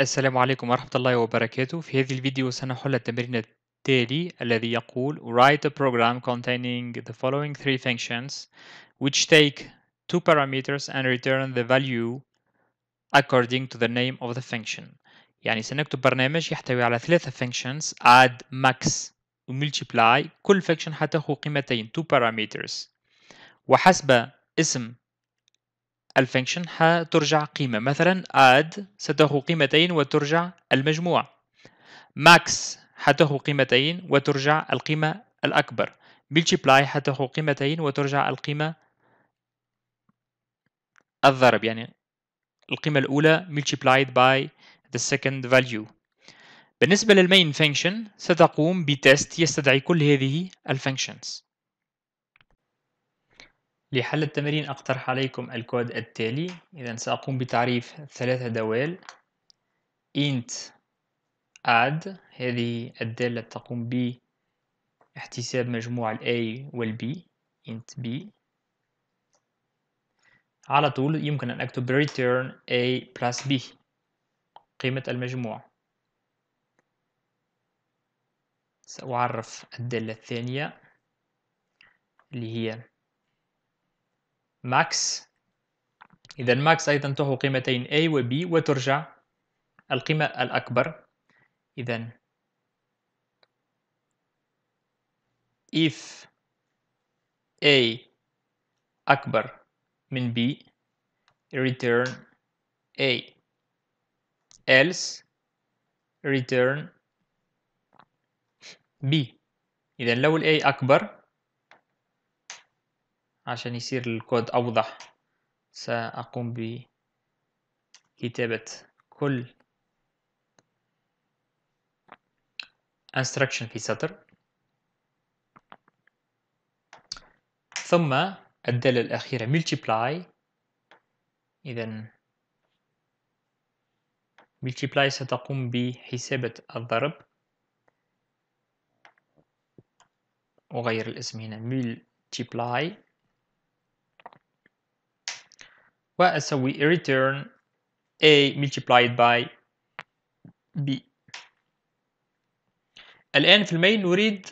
السلام عليكم ورحمة الله وبركاته في هذه الفيديو سنحل التمرين التالي الذي يقول write a program containing the following three functions which take two parameters and return the value according to the name of the function يعني سنكتب برنامج يحتوي على ثلاثة functions add max multiply كل function حتى قيمتين two parameters وحسب اسم الفانكشن حترجع قيمة مثلا add ستأخذ قيمتين وترجع المجموع max حتأخذ قيمتين وترجع القيمة الأكبر multiply حتأخذ قيمتين وترجع القيمة الضرب يعني القيمة الأولى multiplied by the second value بالنسبة للمين function ستقوم بتست يستدعي كل هذه الفانكشنز لحل التمرين أقترح عليكم الكود التالي إذا سأقوم بتعريف ثلاثة دوال int add هذه الدالة تقوم باحتساب مجموع ال A وال B int B على طول يمكن أن أكتب return A plus B قيمة المجموع سأعرف الدالة الثانية اللي هي max إذا max أيضا تهو قيمتين a و b وترجع القيمة الأكبر إذا if a أكبر من b return a else return b إذا لو ال a أكبر عشان يصير الكود أوضح سأقوم بكتابة كل instruction في سطر ثم الدالة الأخيرة multiply إذا multiply ستقوم بحسابة الضرب أغير الاسم هنا multiply وأسوي return A multiplied by B الآن في المين نريد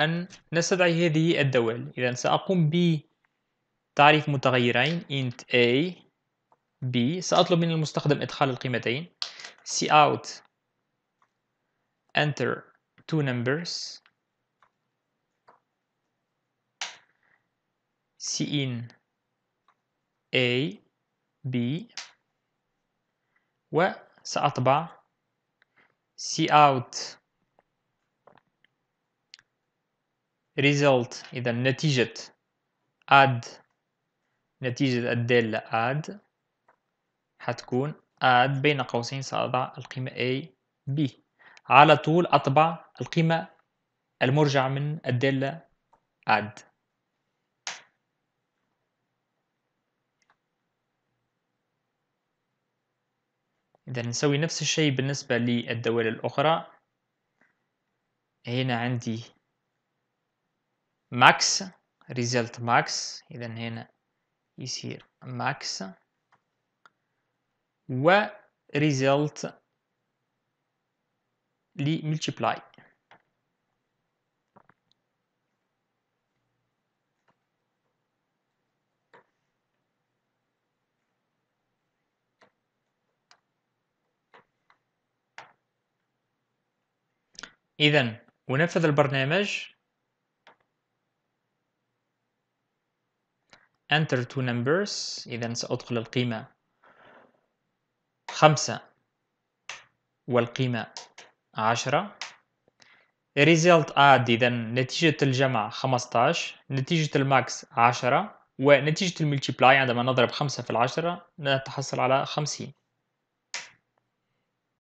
أن نستدعي هذه الدوال إذا سأقوم بتعريف متغيرين int A B سأطلب من المستخدم إدخال القيمتين cout enter two numbers cin A B وسأطبع C out result إذا نتيجة add نتيجة الدالة add حتكون add بين قوسين سأضع القيمة A B على طول أطبع القيمة المرجع من الدالة add إذا نسوي نفس الشيء بالنسبة للدوال الأخرى هنا عندي ماكس ريزلت ماكس إذا هنا يصير ماكس و result لملتبلاي إذا أنفذ البرنامج enter two numbers إذا سأدخل القيمة خمسة والقيمة عشرة result add إذا نتيجة الجمع 15 نتيجة الماكس 10 ونتيجة الملتيبلاي عندما نضرب 5 في العشرة نتحصل على 50